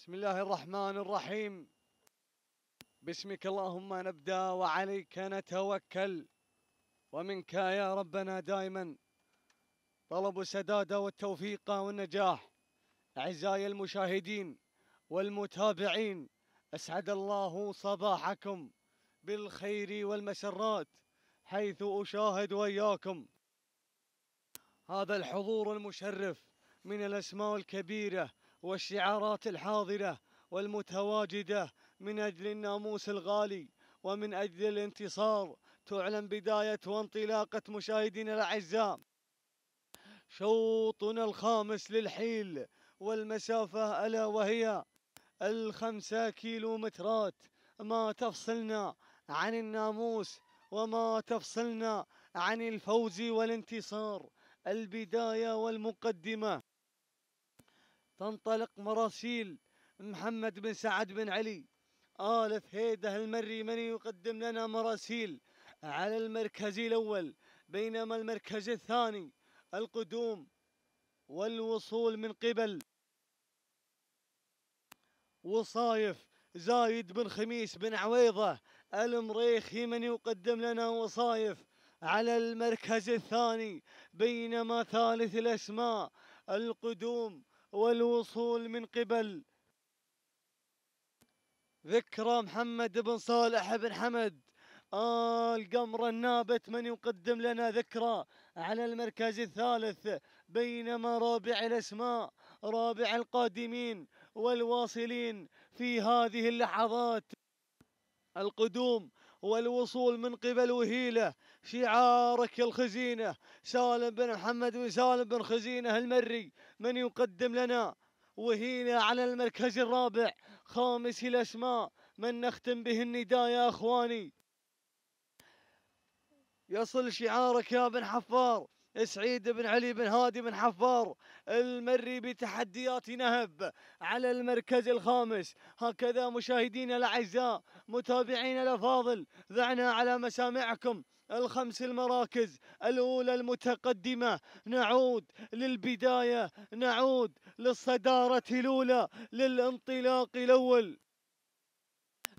بسم الله الرحمن الرحيم باسمك اللهم نبدا وعليك نتوكل ومنك يا ربنا دائما طلب السداد والتوفيق والنجاح أعزائي المشاهدين والمتابعين أسعد الله صباحكم بالخير والمسرات حيث أشاهد وإياكم هذا الحضور المشرف من الأسماء الكبيرة والشعارات الحاضرة والمتواجدة من أجل الناموس الغالي ومن أجل الانتصار تعلن بداية وانطلاقة مشاهدينا الأعزاء شوطنا الخامس للحيل والمسافة ألا وهي الخمسة كيلومترات ما تفصلنا عن الناموس وما تفصلنا عن الفوز والانتصار البداية والمقدمة تنطلق مراسيل محمد بن سعد بن علي آل فهيده المري من يقدم لنا مراسيل على المركز الأول بينما المركز الثاني القدوم والوصول من قبل وصايف زايد بن خميس بن عويضة المريخي من يقدم لنا وصايف على المركز الثاني بينما ثالث الأسماء القدوم والوصول من قبل ذكرى محمد بن صالح بن حمد آه القمر النابت من يقدم لنا ذكرى على المركز الثالث بينما رابع الأسماء رابع القادمين والواصلين في هذه اللحظات القدوم والوصول من قبل وهيلة شعارك الخزينة سالم بن محمد وسالم بن خزينة المري من يقدم لنا وهيله على المركز الرابع خامس الأسماء من نختم به النداء يا أخواني يصل شعارك يا بن حفار سعيد بن علي بن هادي بن حفار المري بتحديات نهب على المركز الخامس هكذا مشاهدينا الاعزاء متابعينا الافاضل ذعنا على مسامعكم الخمس المراكز الأولى المتقدمة نعود للبداية نعود للصدارة الأولى للانطلاق الأول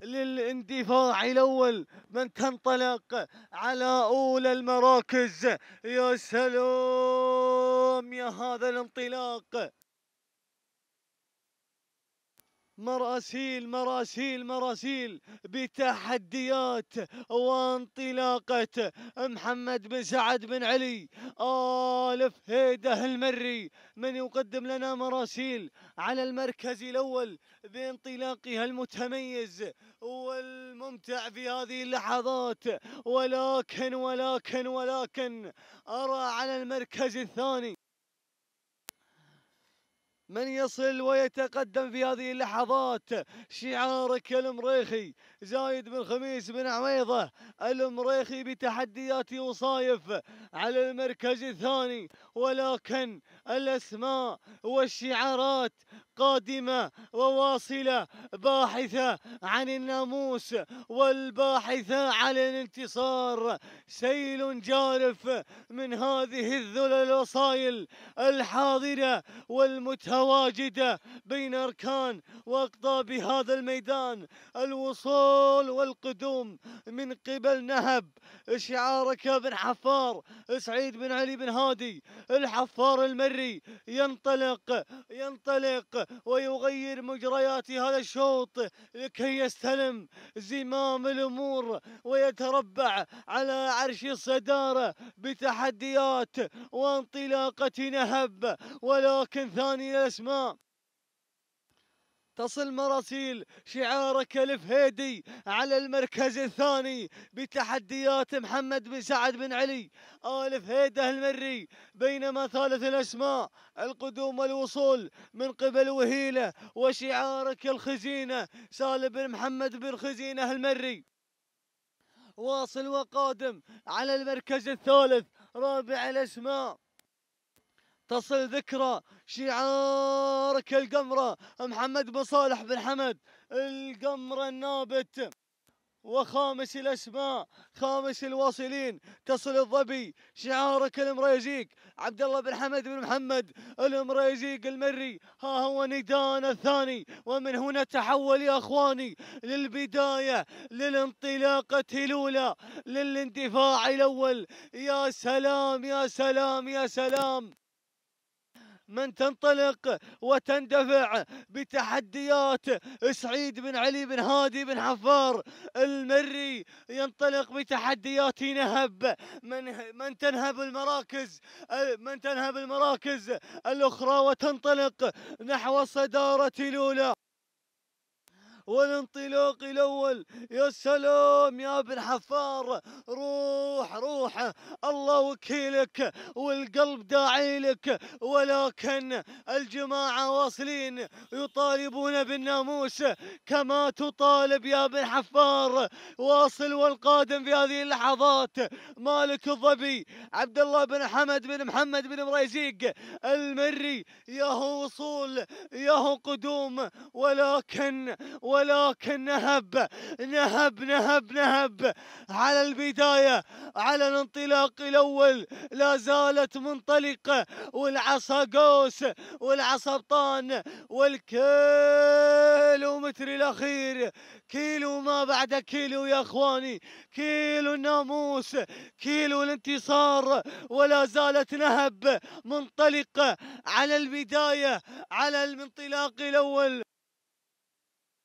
للاندفاع الأول من تنطلق على أولى المراكز يا سلام يا هذا الانطلاق مراسيل مراسيل مراسيل بتحديات وانطلاقة محمد بن سعد بن علي آلف هيده المري من يقدم لنا مراسيل على المركز الأول بانطلاقها المتميز والممتع في هذه اللحظات ولكن ولكن ولكن أرى على المركز الثاني من يصل ويتقدم في هذه اللحظات شعارك المريخي زايد بن خميس بن عويضة المريخي بتحديات وصايف على المركز الثاني ولكن الأسماء والشعارات قادمة وواصلة باحثة عن الناموس والباحثة عن الانتصار سيل جارف من هذه الذلل الوصايل الحاضرة والمتواجدة بين أركان وأقطاب هذا الميدان الوصول والقدوم من قبل نهب شعارك بن حفار سعيد بن علي بن هادي الحفار المري الجمهوري ينطلق ينطلق ويغير مجريات هذا الشوط لكي يستلم زمام الأمور ويتربع على عرش الصدارة بتحديات وانطلاقة نهب ولكن ثاني الأسماء تصل مراسيل شعارك الفهيدي على المركز الثاني بتحديات محمد بن سعد بن علي الف هيده المري بينما ثالث الأسماء القدوم والوصول من قبل وهيلة وشعارك الخزينة سالم بن محمد بن خزينة المري واصل وقادم على المركز الثالث رابع الأسماء تصل ذكرى شعارك القمرة محمد بن صالح بن حمد القمرة النابت وخامس الاسماء خامس الواصلين تصل الظبي شعارك المريزيق عبد الله بن حمد بن محمد المريزيق المري ها هو ندانا الثاني ومن هنا تحول يا اخواني للبدايه للانطلاقه الاولى للاندفاع الاول يا سلام يا سلام يا سلام من تنطلق وتندفع بتحديات سعيد بن علي بن هادي بن حفار المري ينطلق بتحديات نهب من من تنهب المراكز من تنهب المراكز الاخرى وتنطلق نحو صداره الاولى والانطلاق الاول يا سلام يا ابن حفار روح روح الله وكيلك والقلب داعي لك ولكن الجماعه واصلين يطالبون بالناموس كما تطالب يا ابن حفار واصل والقادم في هذه اللحظات مالك الظبي عبد الله بن حمد بن محمد بن مريزيق المري يهو وصول يهو قدوم ولكن ولكن نهب نهب نهب نهب على البداية على الانطلاق الأول لا زالت منطلقة والعصا قوس والعصا بطان والكيلومتر الأخير كيلو ما بعد كيلو يا أخواني كيلو الناموس كيلو الانتصار ولا زالت نهب منطلقة على البداية على الانطلاق الأول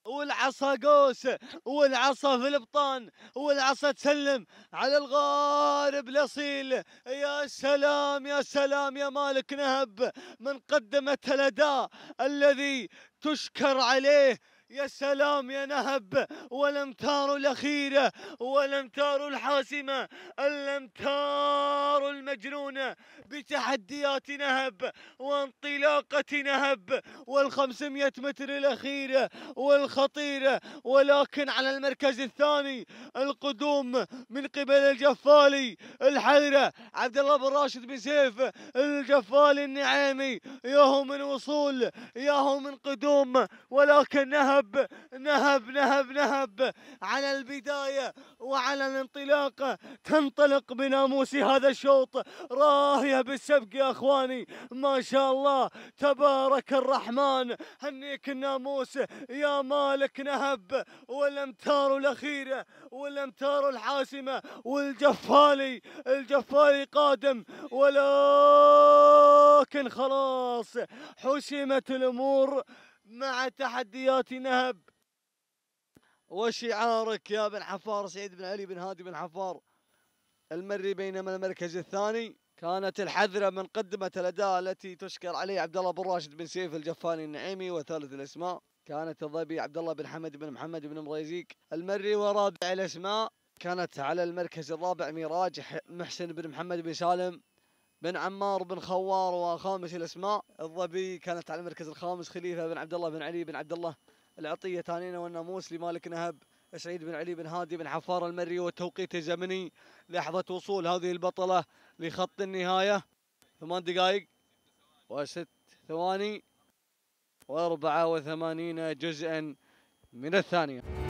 والعصا قوس والعصا في البطان والعصا تسلم على الغارب الاصيل يا سلام يا سلام يا مالك نهب من قدمت الاداء الذي تشكر عليه يا سلام يا نهب والامتار الاخيره والامتار الحاسمه الامتار يسجلون بتحديات نهب وانطلاقة نهب وال500 متر الأخيرة والخطيرة ولكن على المركز الثاني القدوم من قبل الجفالي الحيرة عبد الله بن راشد بن سيف الجفالي النعيمي ياهو من وصول ياهو من قدوم ولكن نهب نهب نهب نهب على البداية وعلى الانطلاق تنطلق بناموس هذا الشوط راهية بالسبق يا اخواني ما شاء الله تبارك الرحمن هنيك الناموس يا مالك نهب والامتار الاخيرة والامتار الحاسمة والجفالي الجفالي قادم ولكن خلاص حسمت الامور مع تحديات نهب وشعارك يا بن حفار سعيد بن علي بن هادي بن حفار المري بينما المركز الثاني كانت الحذرة من قدمة الأداء التي تشكر عليه عبد الله بن راشد بن سيف الجفاني النعيمي وثالث الأسماء كانت الظبي عبد الله بن حمد بن محمد بن مريزيك المري ورابع الأسماء كانت على المركز الرابع ميراج محسن بن محمد بن سالم بن عمار بن خوار وخامس الأسماء الظبي كانت على المركز الخامس خليفة بن عبد الله بن علي بن عبد الله العطية ثانينا والناموس لمالك نهب سعيد بن علي بن هادي بن عفار المري والتوقيت الزمني لحظة وصول هذه البطلة لخط النهاية ثمان دقائق وست ثواني وأربعة وثمانين جزءا من الثانية